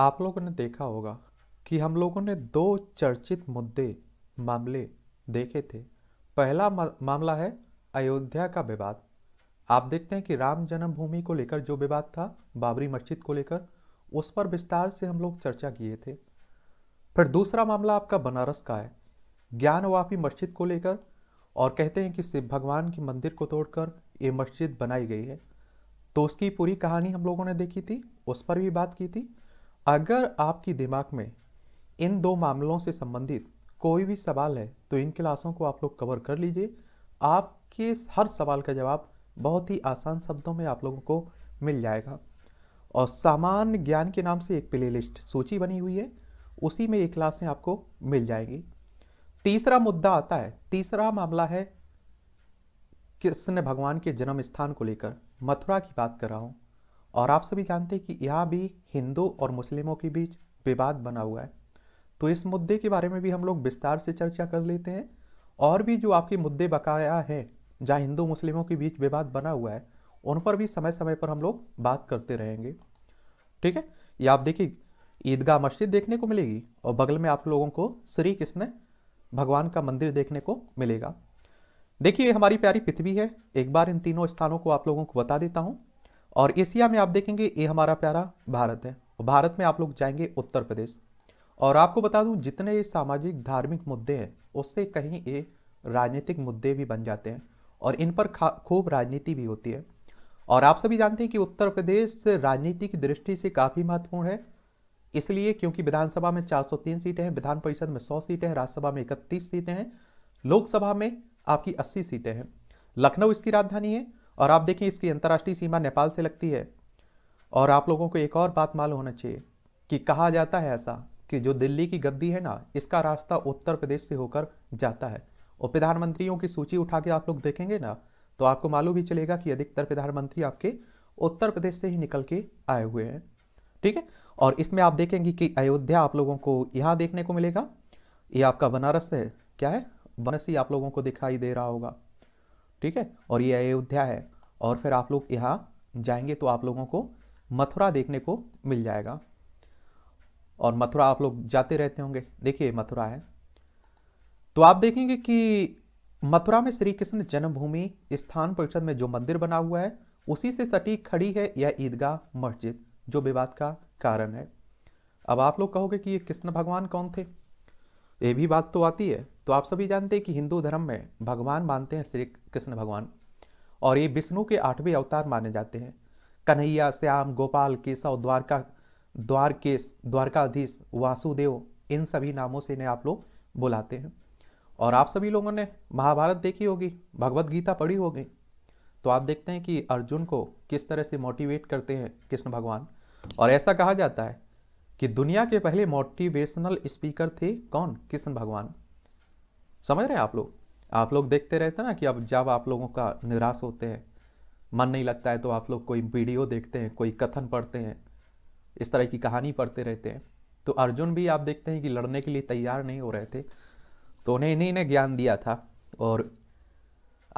आप लोगों ने देखा होगा कि हम लोगों ने दो चर्चित मुद्दे मामले देखे थे पहला मामला है अयोध्या का विवाद आप देखते हैं कि राम जन्मभूमि को लेकर जो विवाद था बाबरी मस्जिद को लेकर उस पर विस्तार से हम लोग चर्चा किए थे फिर दूसरा मामला आपका बनारस का है ज्ञानवापी मस्जिद को लेकर और कहते हैं कि शिव भगवान के मंदिर को तोड़कर ये मस्जिद बनाई गई है तो उसकी पूरी कहानी हम लोगों ने देखी थी उस पर भी बात की थी अगर आपकी दिमाग में इन दो मामलों से संबंधित कोई भी सवाल है तो इन क्लासों को आप लोग कवर कर लीजिए आपके हर सवाल का जवाब बहुत ही आसान शब्दों में आप लोगों को मिल जाएगा और सामान्य ज्ञान के नाम से एक प्लेलिस्ट सूची बनी हुई है उसी में ये क्लासें आपको मिल जाएगी तीसरा मुद्दा आता है तीसरा मामला है कृष्ण भगवान के जन्म स्थान को लेकर मथुरा की बात कर रहा हूँ और आप सभी जानते हैं कि यहाँ भी हिंदू और मुस्लिमों के बीच विवाद बना हुआ है तो इस मुद्दे के बारे में भी हम लोग विस्तार से चर्चा कर लेते हैं और भी जो आपके मुद्दे बकाया है जहाँ हिंदू मुस्लिमों के बीच विवाद बना हुआ है उन पर भी समय समय पर हम लोग बात करते रहेंगे ठीक है ये आप देखिए ईदगाह मस्जिद देखने को मिलेगी और बगल में आप लोगों को श्री कृष्ण भगवान का मंदिर देखने को मिलेगा देखिए हमारी प्यारी पृथ्वी है एक बार इन तीनों स्थानों को आप लोगों को बता देता हूँ और एशिया में आप देखेंगे ये हमारा प्यारा भारत है भारत में आप लोग जाएंगे उत्तर प्रदेश और आपको बता दूं जितने ये सामाजिक धार्मिक मुद्दे हैं उससे कहीं ये राजनीतिक मुद्दे भी बन जाते हैं और इन पर खूब राजनीति भी होती है और आप सभी जानते हैं कि उत्तर प्रदेश राजनीति की दृष्टि से काफ़ी महत्वपूर्ण है इसलिए क्योंकि विधानसभा में 403 सीटें हैं विधान परिषद में 100 सीटें हैं राज्यसभा में इकतीस सीटें हैं लोकसभा में आपकी 80 सीटें हैं लखनऊ इसकी राजधानी है और आप देखें इसकी अंतर्राष्ट्रीय सीमा नेपाल से लगती है और आप लोगों को एक और बात मालूम होना चाहिए कि कहा जाता है ऐसा कि जो दिल्ली की गद्दी है ना इसका रास्ता उत्तर प्रदेश से होकर जाता है और प्रधानमंत्रियों की सूची उठा के आप लोग देखेंगे ना तो आपको मालूम ही चलेगा कि अधिकतर प्रधानमंत्री आपके उत्तर प्रदेश से ही निकल के आए हुए हैं ठीक है और इसमें आप देखेंगे कि अयोध्या आप लोगों को यहाँ देखने को मिलेगा ये आपका बनारस है क्या है बनारसी आप लोगों को दिखाई दे रहा होगा ठीक है और ये अयोध्या है और फिर आप लोग यहाँ जाएंगे तो आप लोगों को मथुरा देखने को मिल जाएगा और मथुरा आप लोग जाते रहते होंगे देखिए मथुरा है तो आप देखेंगे कि मथुरा में श्री कृष्ण जन्मभूमि स्थान परिषद में जो मंदिर बना हुआ है उसी से सटी खड़ी है यह ईदगाह मस्जिद जो विवाद का कारण है अब आप लोग कहोगे कि ये कृष्ण भगवान कौन थे ये भी बात तो आती है तो आप सभी जानते हैं कि हिंदू धर्म में भगवान मानते हैं श्री कृष्ण भगवान और ये विष्णु के आठवें अवतार माने जाते हैं कन्हैया श्याम गोपाल केशव द्वारका द्वारकेश द्वारकाधीश वासुदेव इन सभी नामों से इन्हें आप लोग बुलाते हैं और आप सभी लोगों ने महाभारत देखी होगी भगवत गीता पढ़ी होगी तो आप देखते हैं कि अर्जुन को किस तरह से मोटिवेट करते हैं कृष्ण भगवान और ऐसा कहा जाता है कि दुनिया के पहले मोटिवेशनल स्पीकर थे कौन कृष्ण भगवान समझ रहे हैं आप लोग आप लोग देखते रहते ना कि अब जब आप लोगों का निराश होते हैं मन नहीं लगता है तो आप लोग कोई वीडियो देखते हैं कोई कथन पढ़ते हैं इस तरह की कहानी पढ़ते रहते हैं तो अर्जुन भी आप देखते हैं कि लड़ने के लिए तैयार नहीं हो रहे थे तो उन्हें इन्हीं ने ज्ञान दिया था और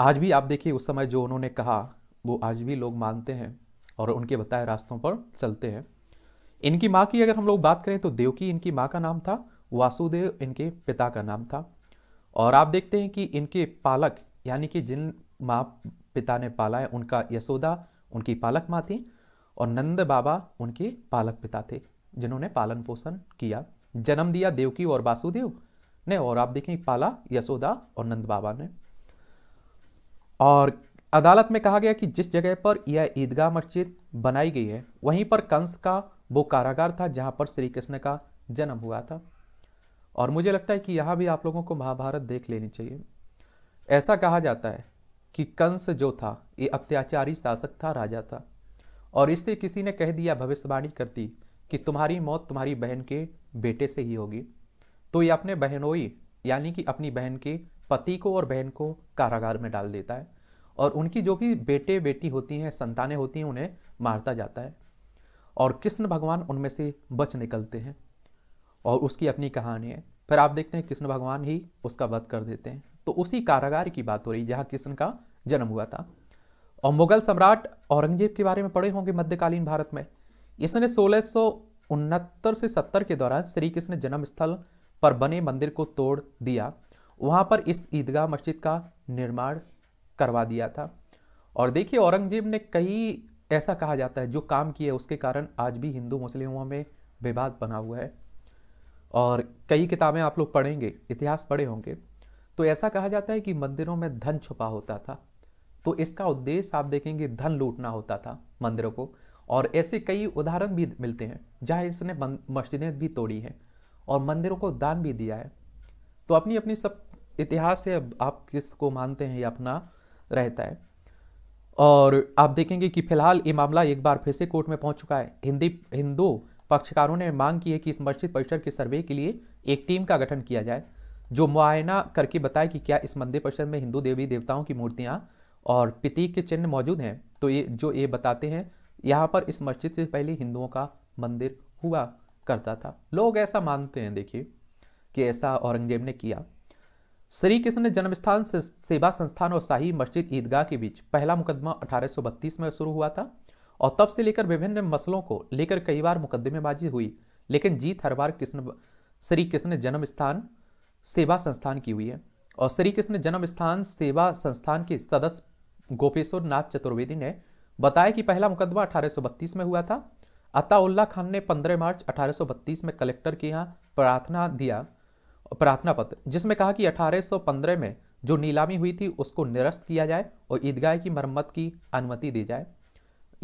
आज भी आप देखिए उस समय जो उन्होंने कहा वो आज भी लोग मानते हैं और उनके बताए रास्तों पर चलते हैं इनकी माँ की अगर हम लोग बात करें तो देवकी इनकी माँ का नाम था वासुदेव इनके पिता का नाम था और आप देखते हैं कि इनके पालक यानी कि जिन माँ पिता ने पाला है उनका यशोदा उनकी पालक माँ थी और नंद बाबा उनके पालक पिता थे जिन्होंने पालन पोषण किया जन्म दिया देवकी और वासुदेव ने और आप देखें पाला यशोदा और नंद बाबा ने और अदालत में कहा गया कि जिस जगह पर यह ईदगाह मस्जिद बनाई गई है वहीं पर कंस का वो कारागार था जहां पर श्री कृष्ण का जन्म हुआ था और मुझे लगता है कि यहाँ भी आप लोगों को महाभारत देख लेनी चाहिए ऐसा कहा जाता है कि कंस जो था ये अत्याचारी शासक था राजा था और इससे किसी ने कह दिया भविष्यवाणी करती कि तुम्हारी मौत तुम्हारी बहन के बेटे से ही होगी तो ये अपने बहनोई यानी कि अपनी बहन के पति को और बहन को कारागार में डाल देता है और उनकी जो भी बेटे बेटी होती हैं संतानें होती हैं उन्हें मारता जाता है और कृष्ण भगवान उनमें से बच निकलते हैं और उसकी अपनी कहानी है फिर आप देखते हैं कृष्ण भगवान ही उसका वध कर देते हैं तो उसी कारागार की बात हो रही जहाँ कृष्ण का जन्म हुआ था और मुगल सम्राट औरंगजेब के बारे में पढ़े होंगे मध्यकालीन भारत में इसने सोलह से सत्तर के दौरान श्री कृष्ण जन्म स्थल पर बने मंदिर को तोड़ दिया वहाँ पर इस ईदगाह मस्जिद का निर्माण करवा दिया था और देखिए औरंगजेब ने कई ऐसा कहा जाता है जो काम किया उसके कारण आज भी हिंदू मुस्लिमों में विवाद बना हुआ है और कई किताबें आप लोग पढ़ेंगे इतिहास पढ़े होंगे तो ऐसा कहा जाता है कि मंदिरों में धन छुपा होता था तो इसका उद्देश्य आप देखेंगे धन लूटना होता था मंदिरों को और ऐसे कई उदाहरण भी मिलते हैं जहाँ इसने मस्जिदें भी तोड़ी हैं और मंदिरों को दान भी दिया है तो अपनी अपनी सब इतिहास है आप किसको मानते हैं ये अपना रहता है और आप देखेंगे कि फिलहाल ये मामला एक बार फिर से कोर्ट में पहुंच चुका है हिंदी हिंदू पक्षकारों ने मांग की है कि इस मस्जिद परिसर के सर्वे के लिए एक टीम का गठन किया जाए जो मुआयना करके बताए कि क्या इस मंदिर परिसर में हिंदू देवी देवताओं की मूर्तियाँ और प्रतीक के चिन्ह मौजूद हैं तो ये जो ये बताते हैं यहाँ पर इस मस्जिद से पहले हिंदुओं का मंदिर हुआ करता था लोग ऐसा मानते हैं देखिए कि ऐसा औरंगजेब ने किया श्री कृष्ण ने जन्मस्थान से सेवा संस्थान और शाही मस्जिद ईदगाह के बीच पहला मुकदमा अठारह में शुरू हुआ था और तब से लेकर विभिन्न मसलों को लेकर कई बार मुकदमेबाजी हुई लेकिन जीत हर बार कृष्ण श्री कृष्ण जन्म स्थान सेवा संस्थान की हुई है और श्री कृष्ण जन्म स्थान सेवा संस्थान के सदस्य गोपेश्वर नाथ चतुर्वेदी ने बताया कि पहला मुकदमा अठारह में हुआ था अताउल्ला खान ने 15 मार्च 1832 में कलेक्टर के यहाँ प्रार्थना दिया प्रार्थना पत्र जिसमें कहा कि 1815 में जो नीलामी हुई थी उसको निरस्त किया जाए और ईदगाह की मरम्मत की अनुमति दी जाए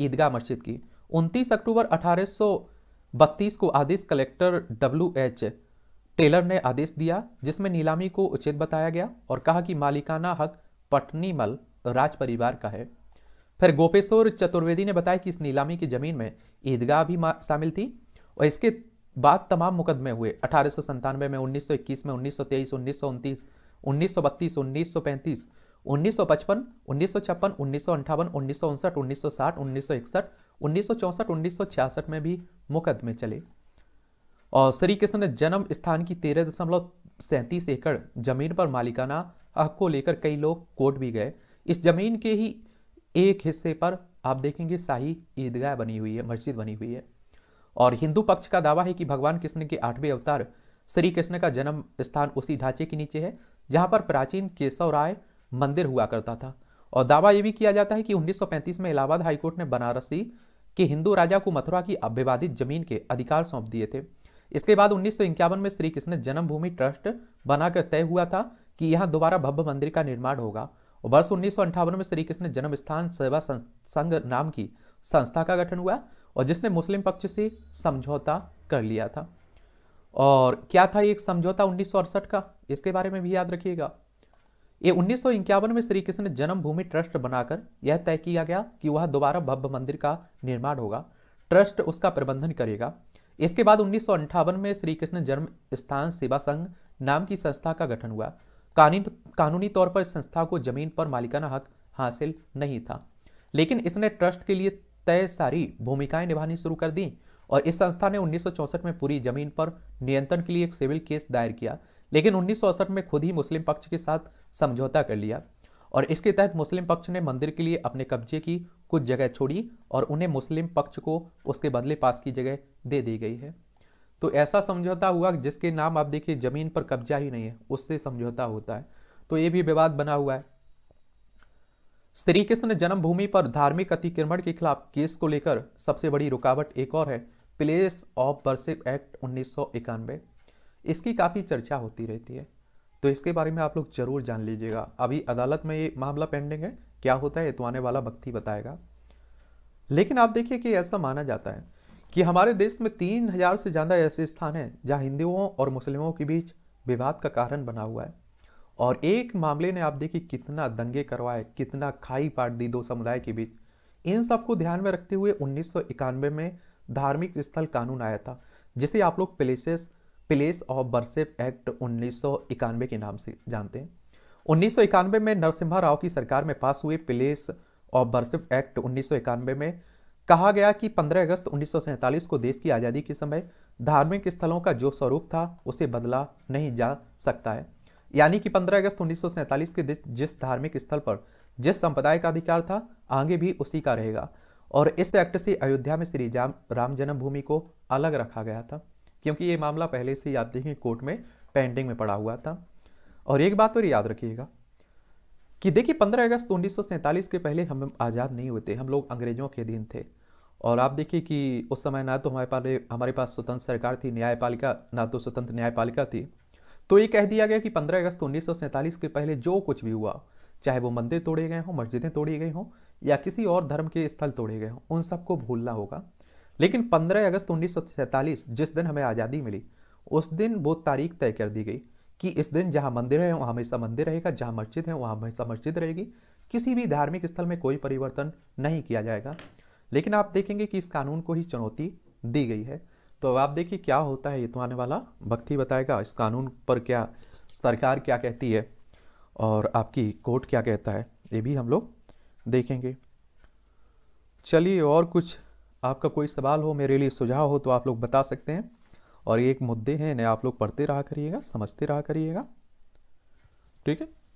ईदगाह मस्जिद की 29 अक्टूबर 1832 को आदेश कलेक्टर डब्ल्यू एच टेलर ने आदेश दिया जिसमें नीलामी को उचित बताया गया और कहा कि मालिकाना हक पटनीमल राज परिवार का है फिर गोपेश्वर चतुर्वेदी ने बताया कि इस नीलामी की जमीन में ईदगाह भी शामिल थी और इसके बाद तमाम मुकदमे हुए अठारह में 1921 में 1923 उन्नीस सौ उन्नीस सौ उन्नीस सौ पचपन उन्नीस सौ छप्पन उन्नीस सौ अंठावन उन्नीस सौ उनसठ उन्नीस सौ साठ उन्नीस सौ इकसठ उन्नीस सौ चौंसठ उन्नीस सौ छियासठ में भी मुकदमे चले और श्री कृष्ण जन्म स्थान की तेरह दशमलव सैंतीस एकड़ जमीन पर मालिकाना हक को लेकर कई लोग कोर्ट भी गए इस जमीन के ही एक हिस्से पर आप देखेंगे शाही ईदगाह बनी हुई है मस्जिद बनी हुई है और हिंदू पक्ष का दावा है कि भगवान कृष्ण के आठवें अवतार श्री कृष्ण का जन्म स्थान उसी ढांचे के नीचे है जहां पर प्राचीन केशव राय मंदिर हुआ करता था और दावा यह भी किया जाता है कि 1935 में इलाहाबाद हाईकोर्ट ने बनारसी के हिंदू राजा को मथुरा की अभिवादित जमीन के अधिकार सौंप दिए थे इसके बाद उन्नीस में श्री कृष्ण जन्मभूमि ट्रस्ट बनाकर तय हुआ था कि यहाँ दोबारा भव्य मंदिर का निर्माण होगा और वर्ष उन्नीस में श्री कृष्ण जन्म स्थान सेवा संघ नाम की संस्था का गठन हुआ और जिसने मुस्लिम पक्ष से समझौता कर लिया था और क्या था एक समझौता उन्नीस का इसके बारे में भी याद रखिएगा ये उन्नीस में श्री कृष्ण जन्मभूमि ट्रस्ट बनाकर यह तय किया गया कि वह दोबारा भव्य मंदिर का निर्माण होगा ट्रस्ट उसका प्रबंधन करेगा इसके बाद उन्नीस में श्री कृष्ण जन्म स्थान सेवा संघ नाम की संस्था का गठन हुआ कानून कानूनी तौर पर संस्था को जमीन पर मालिकाना हक हासिल नहीं था लेकिन इसने ट्रस्ट के लिए तय सारी भूमिकाएं निभानी शुरू कर दी और इस संस्था ने उन्नीस में पूरी जमीन पर नियंत्रण के लिए एक सिविल केस दायर किया लेकिन उन्नीस में खुद ही मुस्लिम पक्ष के साथ समझौता कर लिया और इसके तहत मुस्लिम पक्ष ने मंदिर के लिए अपने कब्जे की कुछ जगह छोड़ी और उन्हें मुस्लिम पक्ष को उसके बदले पास की जगह दे दी गई है तो ऐसा समझौता हुआ जिसके नाम आप देखिए ज़मीन पर कब्जा ही नहीं है उससे समझौता होता है तो ये भी विवाद बना हुआ है श्री कृष्ण जन्मभूमि पर धार्मिक अतिक्रमण के खिलाफ केस को लेकर सबसे बड़ी रुकावट एक और है प्लेस ऑफ बर्सिप एक्ट उन्नीस इसकी काफ़ी चर्चा होती रहती है तो इसके बारे में आप लोग जरूर जान लीजिएगा अभी अदालत में ये मामला पेंडिंग है क्या होता है तो आने वाला भक्ति बताएगा लेकिन आप देखिए कि ऐसा माना जाता है कि हमारे देश में तीन हजार से ज़्यादा ऐसे स्थान हैं जहाँ हिंदुओं और मुस्लिमों के बीच विवाद का कारण बना हुआ है और एक मामले ने आप देखिए कितना दंगे करवाए कितना खाई पाट दी दो समुदाय के बीच इन सबको ध्यान में रखते हुए उन्नीस में धार्मिक स्थल कानून आया था जिसे आप लोग places place of worship act उन्नीस के नाम से जानते हैं उन्नीस में नरसिम्हा राव की सरकार में पास हुए प्लेस ऑफ बर्सेप एक्ट उन्नीस में कहा गया कि 15 अगस्त उन्नीस को देश की आज़ादी के समय धार्मिक स्थलों का जो स्वरूप था उसे बदला नहीं जा सकता है यानी कि 15 अगस्त उन्नीस के जिस धार्मिक स्थल पर जिस संप्रदाय का अधिकार था आगे भी उसी का रहेगा और इस एक्ट से अयोध्या में श्री राम जन्मभूमि को अलग रखा गया था क्योंकि ये मामला पहले से ही आप कोर्ट में पेंडिंग में पड़ा हुआ था और एक बात और तो याद रखिएगा कि देखिए 15 अगस्त उन्नीस के पहले हम आज़ाद नहीं हुए थे हम लोग अंग्रेजों के दिन थे और आप देखिए कि उस समय ना तो हमारे पास हमारे पास स्वतंत्र सरकार थी न्यायपालिका ना तो स्वतंत्र न्यायपालिका थी तो ये कह दिया गया कि 15 अगस्त उन्नीस के पहले जो कुछ भी हुआ चाहे वो मंदिर तोड़े गए हों मस्जिदें तोड़ी गई हों या किसी और धर्म के स्थल तोड़े गए हों उन सबको भूलना होगा लेकिन 15 अगस्त उन्नीस जिस दिन हमें आज़ादी मिली उस दिन वो तारीख तय कर दी गई कि इस दिन जहाँ मंदिर है वहाँ हमेशा मंदिर रहेगा जहाँ मस्जिद है वहाँ हमेशा मस्जिद रहेगी किसी भी धार्मिक स्थल में कोई परिवर्तन नहीं किया जाएगा लेकिन आप देखेंगे कि इस कानून को ही चुनौती दी गई है तो अब आप देखिए क्या होता है ये तो आने वाला भक्ति बताएगा इस कानून पर क्या सरकार क्या कहती है और आपकी कोर्ट क्या कहता है ये भी हम लोग देखेंगे चलिए और कुछ आपका कोई सवाल हो मेरे लिए सुझाव हो तो आप लोग बता सकते हैं और ये एक मुद्दे हैं इन्हें आप लोग पढ़ते रहा करिएगा समझते रहा करिएगा ठीक है